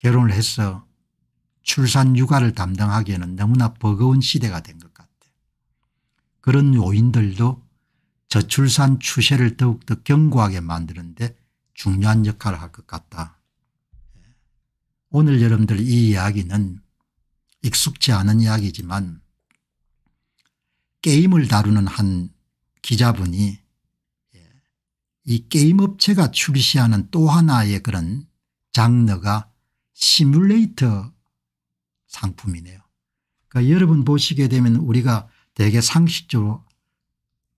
결혼을 해서 출산 육아를 담당하기에는 너무나 버거운 시대가 된 것 같아요. 그런 요인들도 저출산 추세를 더욱더 견고하게 만드는데 중요한 역할을 할 것 같다. 오늘 여러분들 이 이야기는 익숙지 않은 이야기지만 게임을 다루는 한 기자분이 예, 이 게임업체가 출시하는 또 하나의 그런 장르가 시뮬레이터 상품이네요. 그러니까 여러분 보시게 되면 우리가 되게 상식적으로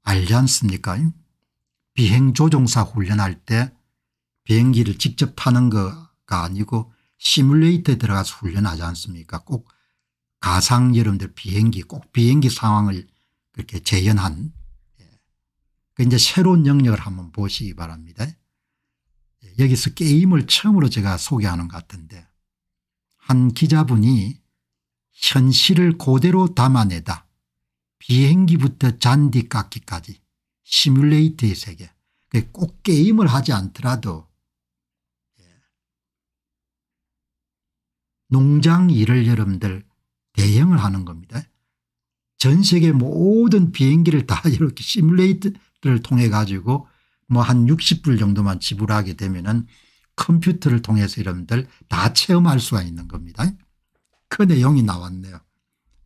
알지 않습니까? 비행조종사 훈련할 때 비행기를 직접 타는 거가 아니고 시뮬레이터에 들어가서 훈련하지 않습니까? 꼭 가상 여러분들 비행기 꼭 비행기 상황을 그렇게 재현한 예. 그 이제 새로운 영역을 한번 보시기 바랍니다. 예, 여기서 게임을 처음으로 제가 소개하는 것 같은데 한 기자분이 현실을 그대로 담아내다 비행기부터 잔디 깎기까지 시뮬레이터의 세계 꼭 게임을 하지 않더라도 예, 농장 일을 여러분들 대형을 하는 겁니다. 전 세계 모든 비행기를 다 이렇게 시뮬레이터를 통해 가지고 뭐 한 60불 정도만 지불하게 되면은 컴퓨터를 통해서 여러분들 다 체험할 수가 있는 겁니다. 그 내용이 나왔네요.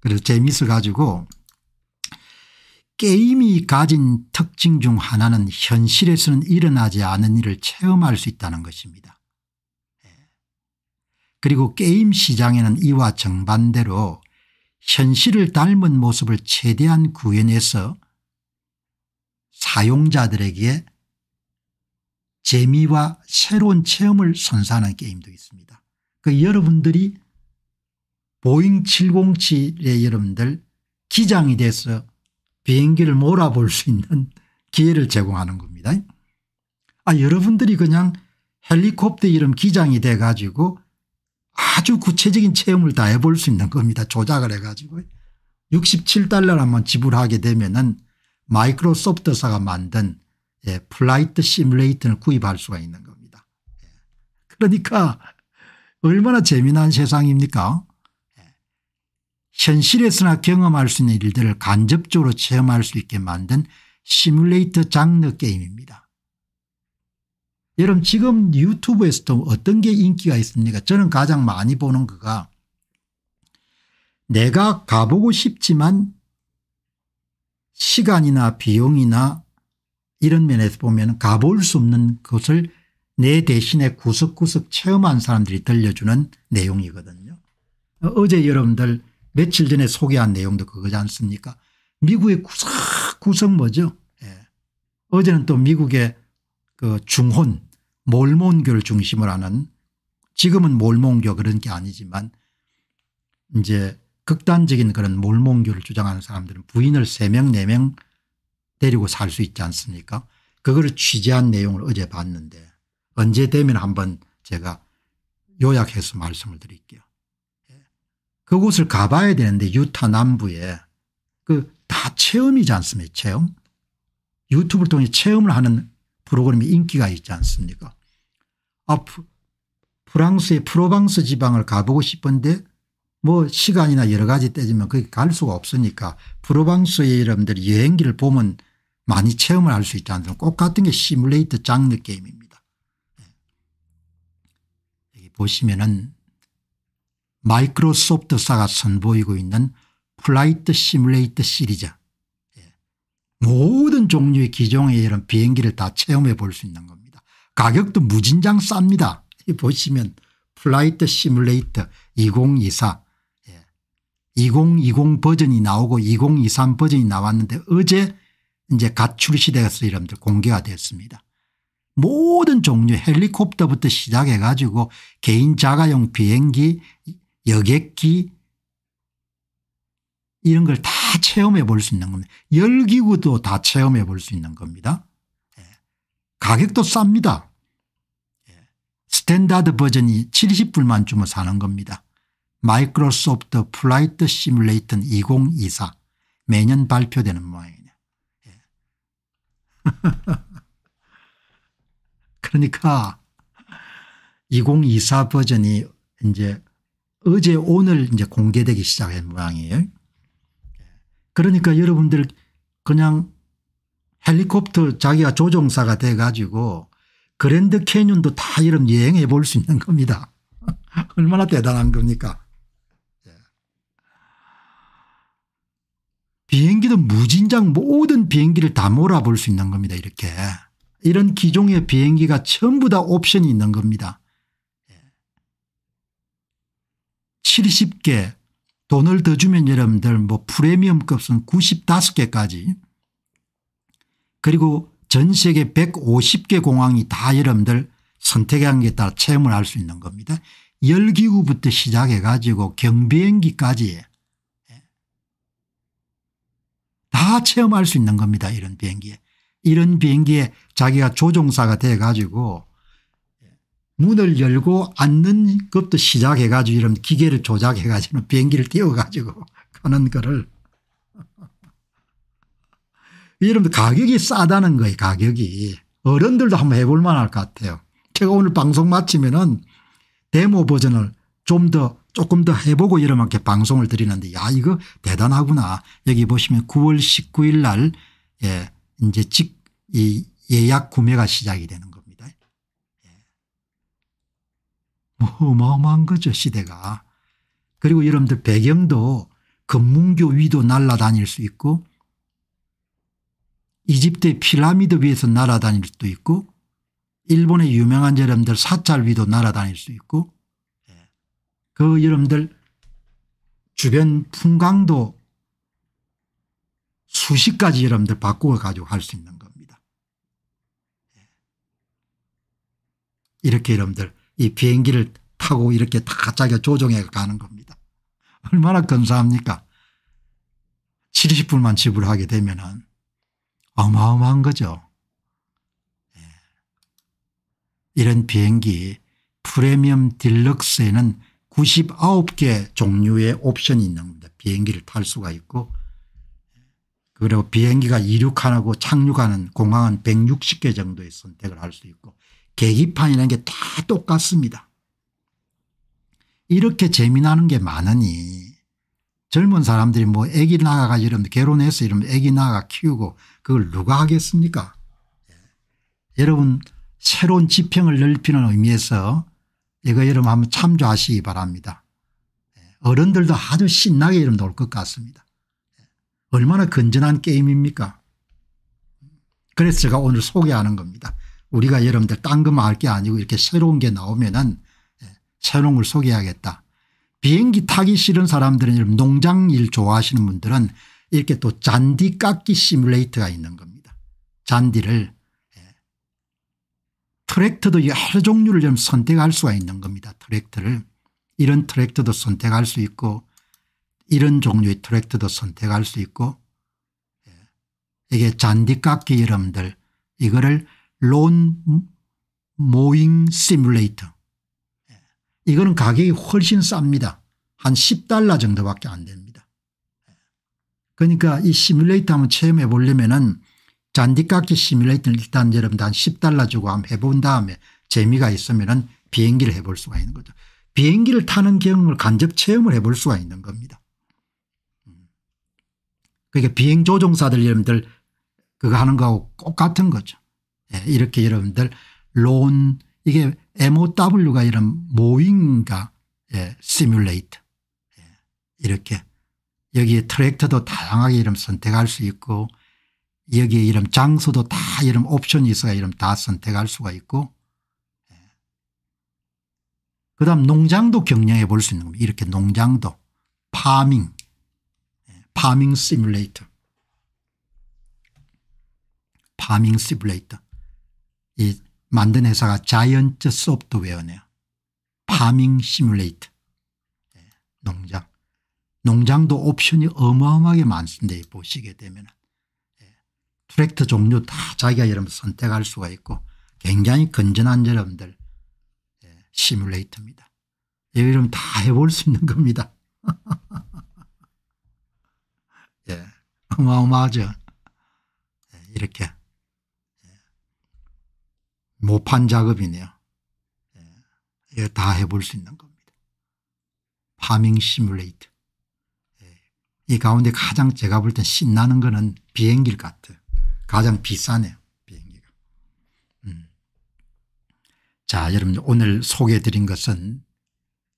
그래서 재미있어 가지고 게임이 가진 특징 중 하나는 현실에서는 일어나지 않은 일을 체험할 수 있다는 것입니다. 예. 그리고 게임 시장에는 이와 정반대로 현실을 닮은 모습을 최대한 구현해서 사용자들에게 재미와 새로운 체험을 선사하는 게임도 있습니다. 그 여러분들이 보잉 707에 여러분들 기장이 돼서 비행기를 몰아볼 수 있는 기회를 제공하는 겁니다. 아 여러분들이 그냥 헬리콥터 이름 기장이 돼 가지고 아주 구체적인 체험을 다 해볼 수 있는 겁니다. 조작을 해 가지고 67달러를 한번 지불하게 되면 은 마이크로소프트사가 만든 예, 플라이트 시뮬레이터를 구입할 수가 있는 겁니다. 예. 그러니까 얼마나 재미난 세상입니까? 예. 현실에서나 경험할 수 있는 일들을 간접적으로 체험할 수 있게 만든 시뮬레이터 장르 게임입니다. 여러분 지금 유튜브에서도 어떤 게 인기가 있습니까? 저는 가장 많이 보는 거가 내가 가보고 싶지만 시간이나 비용이나 이런 면에서 보면 가볼 수 없는 것을 내 대신에 구석구석 체험한 사람들이 들려주는 내용이거든요. 어제 여러분들 며칠 전에 소개한 내용도 그거지 않습니까 미국의 구석구석 뭐죠 예. 어제는 또 미국의 그 중혼 몰몬교를 중심으로 하는 지금은 몰몬교 그런 게 아니지만 이제 극단적인 그런 몰몬교를 주장하는 사람들은 부인을 3명 4명 데리고 살 수 있지 않습니까 그걸 취재한 내용을 어제 봤는데 언제 되면 한번 제가 요약해서 말씀을 드릴게요. 예. 그곳을 가봐야 되는데 유타 남부에 그 다 체험이지 않습니까 체험 유튜브를 통해 체험을 하는 프로그램이 인기가 있지 않습니까 아 프랑스의 프로방스 지방을 가보고 싶은데 뭐 시간이나 여러 가지 때지면 거기 갈 수가 없으니까 프로방스의 여러분들 여행기를 보면 많이 체험을 할 수 있지 않습니까 같은게 시뮬레이터 장르 게임입니다. 예. 여기 보시면은 마이크로소프트사가 선보이고 있는 플라이트 시뮬레이터 시리즈 예. 모든 종류의 기종의 이런 비행기를 다 체험해 볼 수 있는 겁니다. 가격도 무진장 쌉니다. 보시면 플라이트 시뮬레이터 2024 2020 예. 버전이 나오고 2023 버전이 나왔는데 어제 이제 가출시대에서 여러분들 공개가 됐습니다. 모든 종류 헬리콥터부터 시작해 가지고 개인 자가용 비행기 여객기 이런 걸 다 체험해 볼 수 있는 겁니다. 열기구도 다 체험해 볼 수 있는 겁니다. 예. 가격도 쌉니다. 예. 스탠다드 버전이 70불만 주면 사는 겁니다. 마이크로소프트 플라이트 시뮬레이턴2024 매년 발표되는 모양입니다. 그러니까 2024 버전이 이제 어제 오늘 이제 공개되기 시작한 모양이에요. 그러니까 여러분들 그냥 헬리콥터 자기가 조종사가 돼 가지고 그랜드 캐년도 다 이런 여행해 볼 수 있는 겁니다. 얼마나 대단한 겁니까 비행기도 무진장 모든 비행기를 다 몰아볼 수 있는 겁니다 이렇게. 이런 기종의 비행기가 전부 다 옵션이 있는 겁니다. 70개 예. 돈을 더 주면 여러분들 뭐 프리미엄 급은 95개까지 그리고 전 세계 150개 공항이 다 여러분들 선택한 게 따라 체험을 할 수 있는 겁니다. 열기구부터 시작해 가지고 경비행기까지 다 체험할 수 있는 겁니다. 이런 비행기에. 이런 비행기에 자기가 조종사가 돼 가지고 문을 열고 앉는 것도 시작해 가지고 이런 기계를 조작해 가지고 비행기를 띄워 가지고 하는 거를 여러분 가격이 싸다는 거예요 가격이 어른들도 한번 해볼 만할 것 같아요 제가 오늘 방송 마치면은 데모 버전을 좀더 조금 더 해보고 이러면 이 방송을 드리는데 야 이거 대단하구나 여기 보시면 9월 19일 날 예, 이제 즉이 예약 구매가 시작이 되는 겁니다. 예. 뭐 어마어마한 거죠 시대가. 그리고 여러분들 배경도 금문교 위도 날아다닐 수 있고 이집트의 피라미드 위에서 날아다닐 수도 있고 일본의 유명한 여러분들 사찰 위도 날아다닐 수 있고 그 여러분들 주변 풍광도 수십 가지 여러분들 바꾸어 가지고 할 수 있는 겁니다. 예. 이렇게 여러분들 이 비행기를 타고 이렇게 다자기 조종해 가는 겁니다. 얼마나 감사합니까 70불만 지불하게 되면 어마어마한 거죠. 예. 이런 비행기 프리미엄 딜럭스에는 99개 종류의 옵션이 있는 겁니다. 비행기를 탈 수가 있고 그리고 비행기가 이륙하고 착륙하는 공항은 160개 정도의 선택을 할 수 있고 계기판이라는 게 다 똑같습니다. 이렇게 재미나는 게 많으니 젊은 사람들이 뭐 애기 나가가 이러면 결혼해서 이러면 애기 나가 키우고 그걸 누가 하겠습니까? 예. 여러분 새로운 지평을 넓히는 의미에서 이거 여러분 한번 참조하시기 바랍니다. 예, 어른들도 아주 신나게 이름 놀것 같습니다. 예, 얼마나 건전한 게임입니까? 그래서 제가 오늘 소개하는 겁니다. 우리가 여러분들 딴 것만 알게 아니고 이렇게 새로운 게 나오면은 예, 새로운 걸 소개하겠다. 비행기 타기 싫은 사람들은 여러분 농장 일 좋아하시는 분들은 이렇게 또 잔디 깎기 시뮬레이터가 있는 겁니다. 잔디를 트랙터도 여러 종류를 좀 선택할 수가 있는 겁니다. 트랙터를. 이런 트랙터도 선택할 수 있고 이런 종류의 트랙터도 선택할 수 있고 예. 이게 잔디깎기 여러분들 이거를 론 모잉 시뮬레이터 예. 이거는 가격이 훨씬 쌉니다. 한 10달러 정도밖에 안 됩니다. 예. 그러니까 이 시뮬레이터 한번 체험해 보려면 은 잔디깎기 시뮬레이터는 일단 여러분들 한 10달러 주고 한번 해본 다음에 재미가 있으면 은 비행기를 해볼 수가 있는 거죠. 비행기를 타는 경험을 간접 체험을 해볼 수가 있는 겁니다. 음. 그러니까 비행조종사들 여러분들 그거 하는 거하고 똑 같은 거죠. 예, 이렇게 여러분들 론 이게 MOW가 이런 모인가 예, 시뮬레이터 예, 이렇게 여기에 트랙터도 다양하게 이런 선택할 수 있고 여기에 이름 장소도 다 이름 옵션이 있어야 이름 다 선택할 수가 있고 예. 그 다음 농장도 경영해 볼 수 있는 겁니다. 이렇게 농장도 파밍 예. 파밍 시뮬레이터 파밍 시뮬레이터 이 만든 회사가 자이언트 소프트웨어네요. 파밍 시뮬레이터 예. 농장 농장도 옵션이 어마어마하게 많습니다. 보시게 되면 은 트랙터 종류 다 자기가 여러분 선택할 수가 있고 굉장히 건전한 여러분들 예, 시뮬레이터입니다. 여러분 예, 다 해볼 수 있는 겁니다. 예, 어마어마하죠. 예, 이렇게 예, 모판 작업이네요. 예, 다 해볼 수 있는 겁니다. 파밍 시뮬레이터. 예. 이 가운데 가장 제가 볼땐 신나는 거는 비행길 같아요. 가장 비싸네요. 비행기가. 음. 자 여러분 오늘 소개해 드린 것은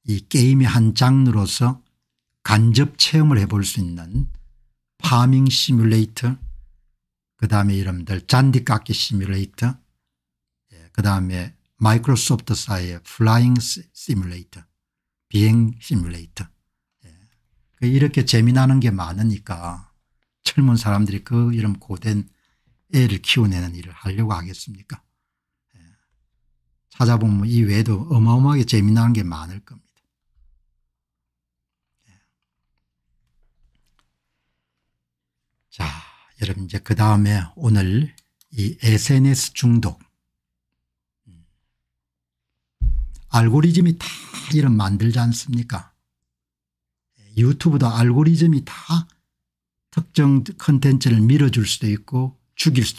이 게임의 한 장르로서 간접 체험을 해볼 수 있는 파밍 시뮬레이터 그다음에 여러분들 잔디깎기 시뮬레이터 예, 그다음에 마이크로소프트사의 플라잉 시뮬레이터 비행 시뮬레이터 예. 그 이렇게 재미나는 게 많으니까 젊은 사람들이 그 이런 고된 애를 키워내는 일을 하려고 하겠습니까? 예. 찾아보면 이 외에도 어마어마하게 재미나게 많을 겁니다. 예. 자, 여러분 이제 그 다음에 오늘 이 SNS 중독 알고리즘이 다 이런 만들지 않습니까? 예, 유튜브도 알고리즘이 다 특정 컨텐츠를 밀어줄 수도 있고 Чугирсту